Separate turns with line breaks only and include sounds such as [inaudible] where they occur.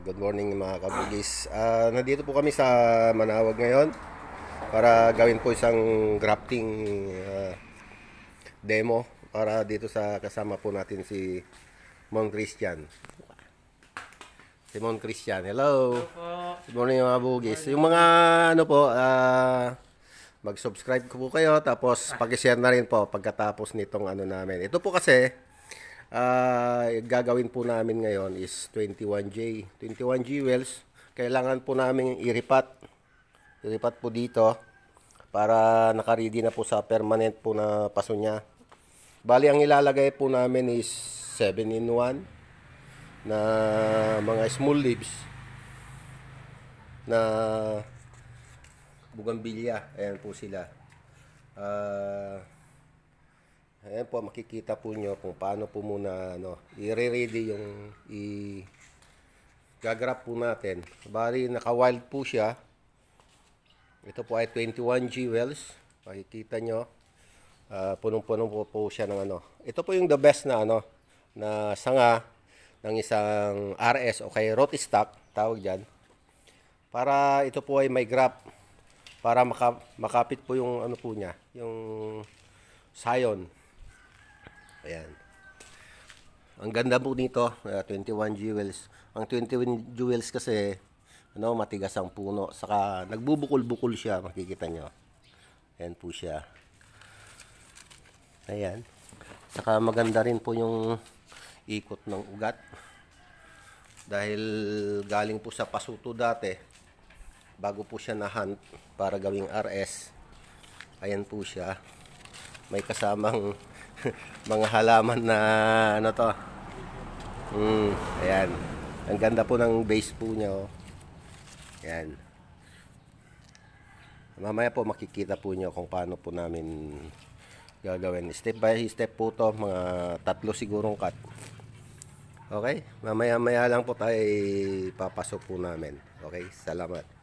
good morning mga kabugis. Uh, nandito po kami sa Manawag ngayon para gawin po isang grafting uh, demo para dito sa kasama po natin si Mon Christian. Si Mon Christian, hello. hello good morning mga bugis. Yung mga ano po, uh, mag-subscribe po kayo tapos pag-share na rin po pagkatapos nitong ano namin. Ito po kasi uh, gagawin po namin ngayon is 21J. 21G wells, kailangan po namin iripat. Iripat po dito para nakaready na po sa permanent po na paso niya. Bali, ang ilalagay po namin is 7-in-1 na mga small leaves na bugambilya. Ayan po sila. Uh, Ayan po, makikita po nyo kung paano po muna ano, i-ready yung i gagrap po natin. Bali, naka-wild po siya. Ito po ay 21G wells. Makikita nyo. Uh, ah, punong puno po, po siya ng ano. Ito po yung the best na ano, na sanga ng isang RS o kay rotistock, tawag diyan. Para ito po ay may grap. Para maka, makapit po yung ano po niya, yung Scion. Ayan. Ang ganda po nito, uh, 21 jewels. Ang 21 jewels kasi, ano, matigas ang puno. Saka nagbubukol-bukol siya, makikita nyo. Ayan po siya. Ayan. Saka maganda rin po yung ikot ng ugat. Dahil galing po sa pasuto dati, bago po siya na-hunt para gawing RS. Ayan po siya. May kasamang [laughs] mga halaman na ano to. Mm, ayan. Ang ganda po ng base po niya oh. Ayan. Mamaya po makikita po niyo kung paano po namin gagawin. Step by step po to, mga tatlo sigurong cut. Okay? Mamaya-maya lang po tayo ipapasok eh, po namin. Okay? Salamat.